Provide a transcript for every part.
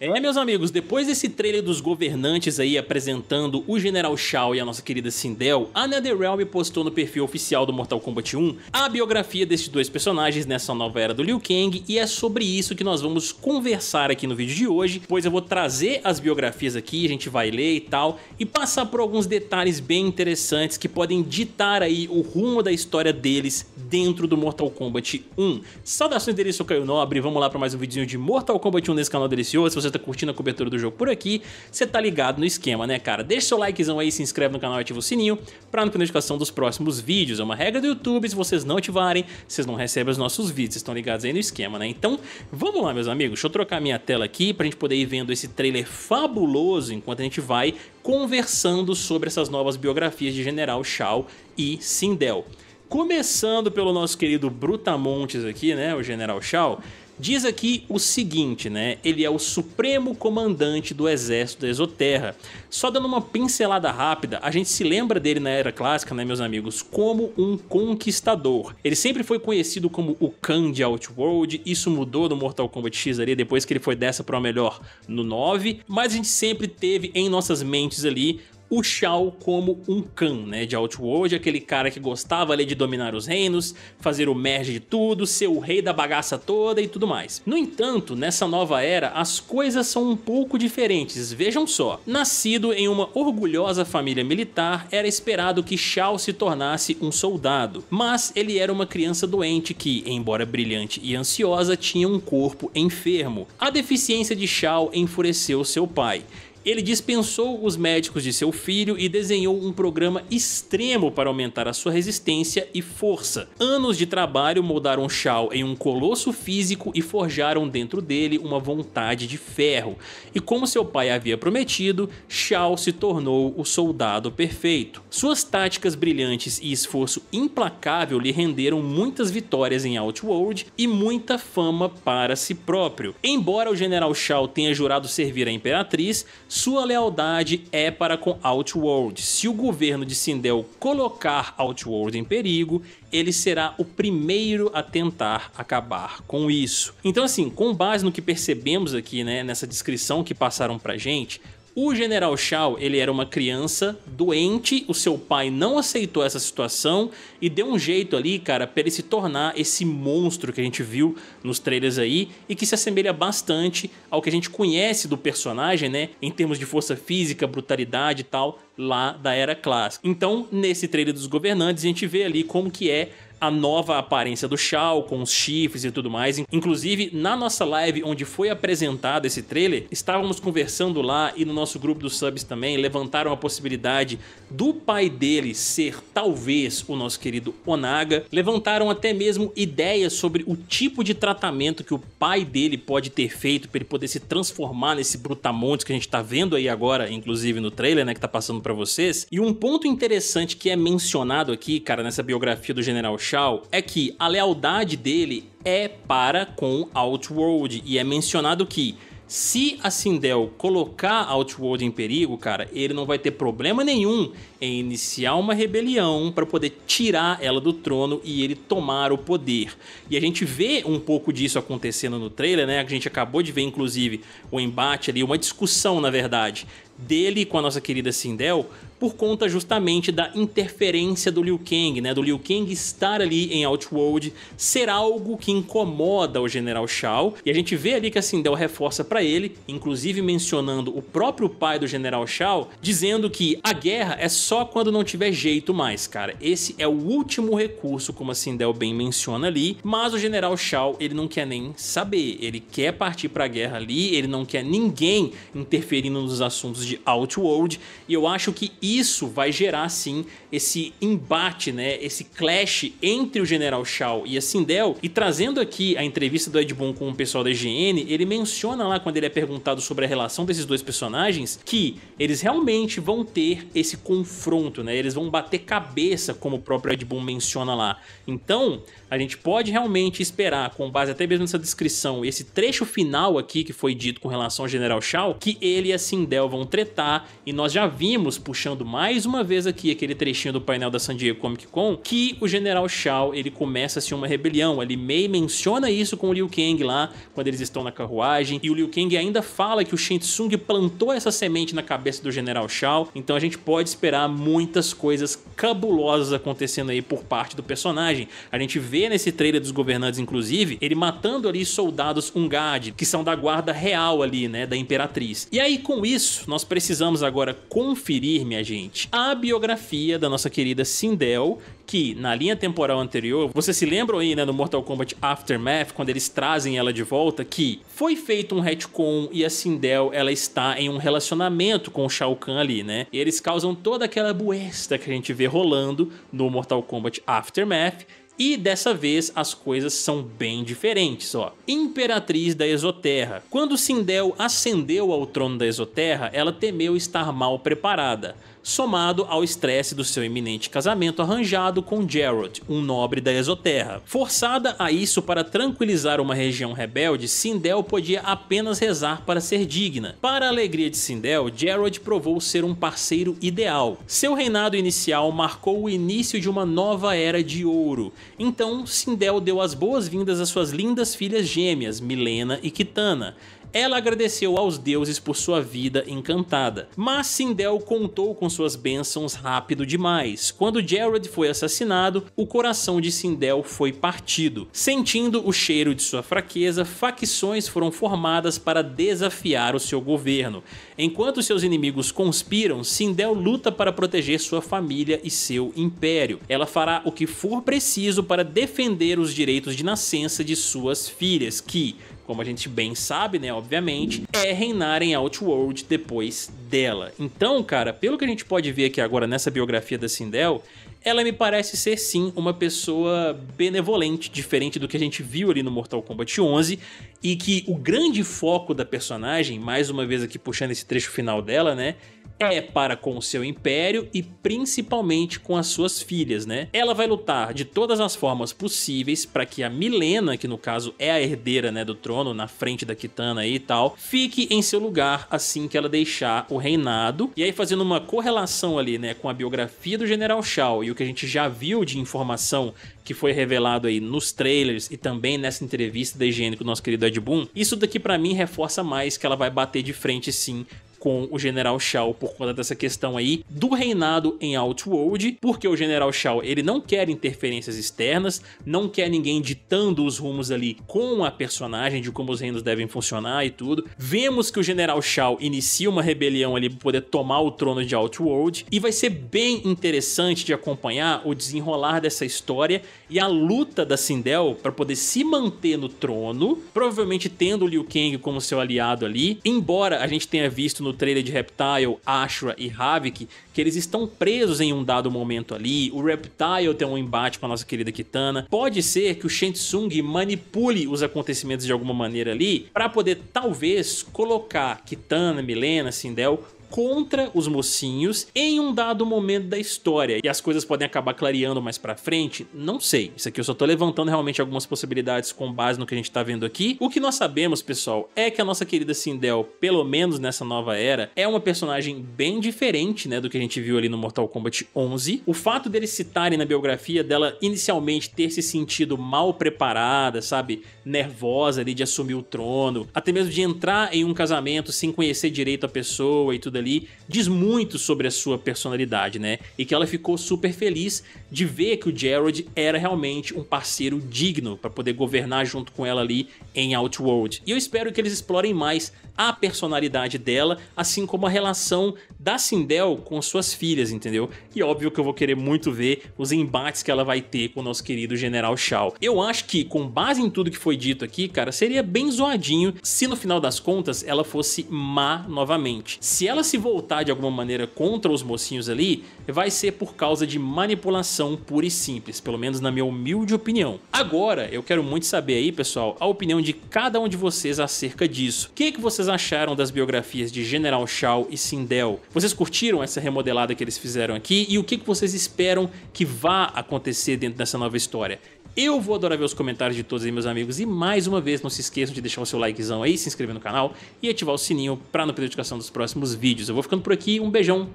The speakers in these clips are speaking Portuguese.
É, meus amigos, depois desse trailer dos governantes aí apresentando o General Shao e a nossa querida Sindel, a NetherRealm postou no perfil oficial do Mortal Kombat 1 a biografia desses dois personagens nessa nova era do Liu Kang e é sobre isso que nós vamos conversar aqui no vídeo de hoje, pois eu vou trazer as biografias aqui, a gente vai ler e tal, e passar por alguns detalhes bem interessantes que podem ditar aí o rumo da história deles dentro do Mortal Kombat 1. Saudações deles, eu sou Caio Nobre, vamos lá para mais um videozinho de Mortal Kombat 1 nesse canal delicioso, você tá curtindo a cobertura do jogo por aqui, você tá ligado no esquema, né, cara? Deixa seu likezão aí, se inscreve no canal e ativa o sininho pra não perder notificação dos próximos vídeos. É uma regra do YouTube, se vocês não ativarem, vocês não recebem os nossos vídeos, vocês estão ligados aí no esquema, né? Então, vamos lá, meus amigos. Deixa eu trocar minha tela aqui pra gente poder ir vendo esse trailer fabuloso enquanto a gente vai conversando sobre essas novas biografias de General Shao e Sindel. Começando pelo nosso querido Brutamontes aqui, né, o General Shao, Diz aqui o seguinte, né? Ele é o supremo comandante do exército da Exoterra. Só dando uma pincelada rápida, a gente se lembra dele na era clássica, né, meus amigos, como um conquistador. Ele sempre foi conhecido como o Khan de Outworld, isso mudou no Mortal Kombat X ali depois que ele foi dessa para o melhor no 9, mas a gente sempre teve em nossas mentes ali o Shao como um Khan, né, de Outworld, aquele cara que gostava ali de dominar os reinos, fazer o merge de tudo, ser o rei da bagaça toda e tudo mais. No entanto, nessa nova era, as coisas são um pouco diferentes, vejam só. Nascido em uma orgulhosa família militar, era esperado que Shao se tornasse um soldado, mas ele era uma criança doente que, embora brilhante e ansiosa, tinha um corpo enfermo. A deficiência de Shao enfureceu seu pai, ele dispensou os médicos de seu filho e desenhou um programa extremo para aumentar a sua resistência e força. Anos de trabalho moldaram Shao em um colosso físico e forjaram dentro dele uma vontade de ferro. E como seu pai havia prometido, Shao se tornou o soldado perfeito. Suas táticas brilhantes e esforço implacável lhe renderam muitas vitórias em Outworld e muita fama para si próprio. Embora o General Shao tenha jurado servir a Imperatriz, sua lealdade é para com Outworld. Se o governo de Sindel colocar Outworld em perigo, ele será o primeiro a tentar acabar com isso. Então assim, com base no que percebemos aqui, né, nessa descrição que passaram pra gente, o general Shao, ele era uma criança doente, o seu pai não aceitou essa situação e deu um jeito ali, cara, para ele se tornar esse monstro que a gente viu nos trailers aí e que se assemelha bastante ao que a gente conhece do personagem, né, em termos de força física, brutalidade e tal, lá da era clássica. Então, nesse trailer dos governantes, a gente vê ali como que é a nova aparência do Shao, com os chifres e tudo mais. Inclusive, na nossa live onde foi apresentado esse trailer, estávamos conversando lá e no nosso grupo dos subs também levantaram a possibilidade do pai dele ser talvez o nosso querido Onaga. Levantaram até mesmo ideias sobre o tipo de tratamento que o pai dele pode ter feito para ele poder se transformar nesse brutamontes que a gente está vendo aí agora, inclusive no trailer, né, que está passando para vocês. E um ponto interessante que é mencionado aqui, cara, nessa biografia do General Shaw é que a lealdade dele é para com Outworld e é mencionado que se a Sindel colocar Outworld em perigo, cara, ele não vai ter problema nenhum em iniciar uma rebelião para poder tirar ela do trono e ele tomar o poder. E a gente vê um pouco disso acontecendo no trailer, né? A gente acabou de ver, inclusive, o embate ali, uma discussão, na verdade, dele com a nossa querida Sindel por conta justamente da interferência do Liu Kang, né? Do Liu Kang estar ali em Outworld ser algo que incomoda o General Shao. E a gente vê ali que a Sindel reforça para ele, inclusive mencionando o próprio pai do General Shao, dizendo que a guerra é só quando não tiver jeito mais, cara. Esse é o último recurso, como a Sindel bem menciona ali, mas o General Shao, ele não quer nem saber, ele quer partir para a guerra ali, ele não quer ninguém interferindo nos assuntos de Outworld, e eu acho que isso isso vai gerar sim esse embate, né, esse clash entre o General Shao e a Sindel. E trazendo aqui a entrevista do Ed Boon com o pessoal da IGN, ele menciona lá quando ele é perguntado sobre a relação desses dois personagens que eles realmente vão ter esse confronto, né? Eles vão bater cabeça, como o próprio Ed Boon menciona lá. Então, a gente pode realmente esperar, com base até mesmo nessa descrição, esse trecho final aqui que foi dito com relação ao General Shao, que ele e a Sindel vão tretar e nós já vimos puxando puxando mais uma vez aqui aquele trechinho do painel da San Diego Comic Con, que o General Shao ele começa assim uma rebelião. Ele Mei menciona isso com o Liu Kang lá, quando eles estão na carruagem, e o Liu Kang ainda fala que o Shinsung plantou essa semente na cabeça do General Shao, então a gente pode esperar muitas coisas cabulosas acontecendo aí por parte do personagem. A gente vê nesse trailer dos governantes, inclusive, ele matando ali soldados Ungad, que são da guarda real ali, né, da Imperatriz. E aí, com isso, nós precisamos agora conferir, minha gente? A biografia da nossa querida Sindel, que na linha temporal anterior, você se lembra aí, né, no Mortal Kombat Aftermath, quando eles trazem ela de volta, que foi feito um retcon e a Sindel, ela está em um relacionamento com o Shao Kahn ali, né? E eles causam toda aquela buesta que a gente vê rolando no Mortal Kombat Aftermath, e dessa vez as coisas são bem diferentes, ó. Imperatriz da Exoterra. Quando Sindel ascendeu ao trono da Exoterra, ela temeu estar mal preparada somado ao estresse do seu iminente casamento arranjado com Geralt, um nobre da Exoterra. Forçada a isso para tranquilizar uma região rebelde, Sindel podia apenas rezar para ser digna. Para a alegria de Sindel, Geralt provou ser um parceiro ideal. Seu reinado inicial marcou o início de uma nova era de ouro, então Sindel deu as boas-vindas às suas lindas filhas gêmeas, Milena e Kitana, ela agradeceu aos deuses por sua vida encantada, mas Sindel contou com suas bênçãos rápido demais. Quando Jared foi assassinado, o coração de Sindel foi partido. Sentindo o cheiro de sua fraqueza, facções foram formadas para desafiar o seu governo. Enquanto seus inimigos conspiram, Sindel luta para proteger sua família e seu império. Ela fará o que for preciso para defender os direitos de nascença de suas filhas, que, como a gente bem sabe, né, obviamente, é reinar em Outworld depois dela. Então, cara, pelo que a gente pode ver aqui agora nessa biografia da Sindel, ela me parece ser sim uma pessoa benevolente, diferente do que a gente viu ali no Mortal Kombat 11, e que o grande foco da personagem, mais uma vez aqui puxando esse trecho final dela, né, é para com o seu império e principalmente com as suas filhas, né? Ela vai lutar de todas as formas possíveis para que a Milena, que no caso é a herdeira, né, do trono, na frente da Kitana e tal, fique em seu lugar assim que ela deixar o reinado. E aí fazendo uma correlação ali, né, com a biografia do General Shao e o que a gente já viu de informação que foi revelado aí nos trailers e também nessa entrevista da higiene com o nosso querido Ed Boon, isso daqui para mim reforça mais que ela vai bater de frente sim com o General Shao por conta dessa questão aí do reinado em Outworld, porque o General Shao ele não quer interferências externas, não quer ninguém ditando os rumos ali com a personagem de como os reinos devem funcionar e tudo. Vemos que o General Shao inicia uma rebelião ali para poder tomar o trono de Outworld e vai ser bem interessante de acompanhar o desenrolar dessa história e a luta da Sindel para poder se manter no trono, provavelmente tendo Liu Kang como seu aliado ali, embora a gente tenha visto no trailer de Reptile, ashra e Havik, que eles estão presos em um dado momento ali, o Reptile tem um embate com a nossa querida Kitana. Pode ser que o Shensung manipule os acontecimentos de alguma maneira ali, para poder talvez colocar Kitana, Milena, Sindel contra os mocinhos em um dado momento da história. E as coisas podem acabar clareando mais pra frente? Não sei. Isso aqui eu só tô levantando realmente algumas possibilidades com base no que a gente tá vendo aqui. O que nós sabemos, pessoal, é que a nossa querida Sindel, pelo menos nessa nova era, é uma personagem bem diferente, né, do que a gente viu ali no Mortal Kombat 11. O fato deles citarem na biografia dela inicialmente ter se sentido mal preparada, sabe, nervosa ali de assumir o trono, até mesmo de entrar em um casamento sem conhecer direito a pessoa e tudo ali ali diz muito sobre a sua personalidade, né? E que ela ficou super feliz de ver que o Jared era realmente um parceiro digno para poder governar junto com ela ali em Outworld. E eu espero que eles explorem mais a personalidade dela, assim como a relação da Sindel com suas filhas, entendeu? E óbvio que eu vou querer muito ver os embates que ela vai ter com o nosso querido General Shao. Eu acho que, com base em tudo que foi dito aqui, cara, seria bem zoadinho se no final das contas ela fosse má novamente. Se ela se se voltar de alguma maneira contra os mocinhos ali, vai ser por causa de manipulação pura e simples, pelo menos na minha humilde opinião. Agora, eu quero muito saber aí, pessoal, a opinião de cada um de vocês acerca disso. O que, é que vocês acharam das biografias de General Shaw e Sindel? Vocês curtiram essa remodelada que eles fizeram aqui? E o que, é que vocês esperam que vá acontecer dentro dessa nova história? Eu vou adorar ver os comentários de todos aí, meus amigos. E mais uma vez, não se esqueçam de deixar o seu likezão aí, se inscrever no canal e ativar o sininho para não perder a notificação dos próximos vídeos. Eu vou ficando por aqui. Um beijão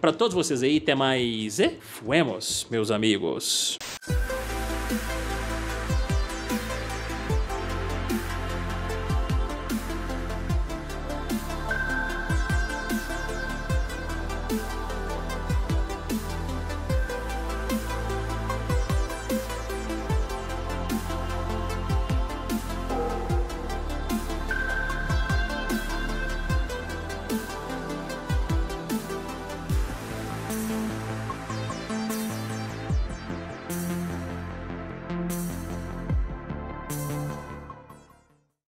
para todos vocês aí. Até mais. E fuemos, meus amigos.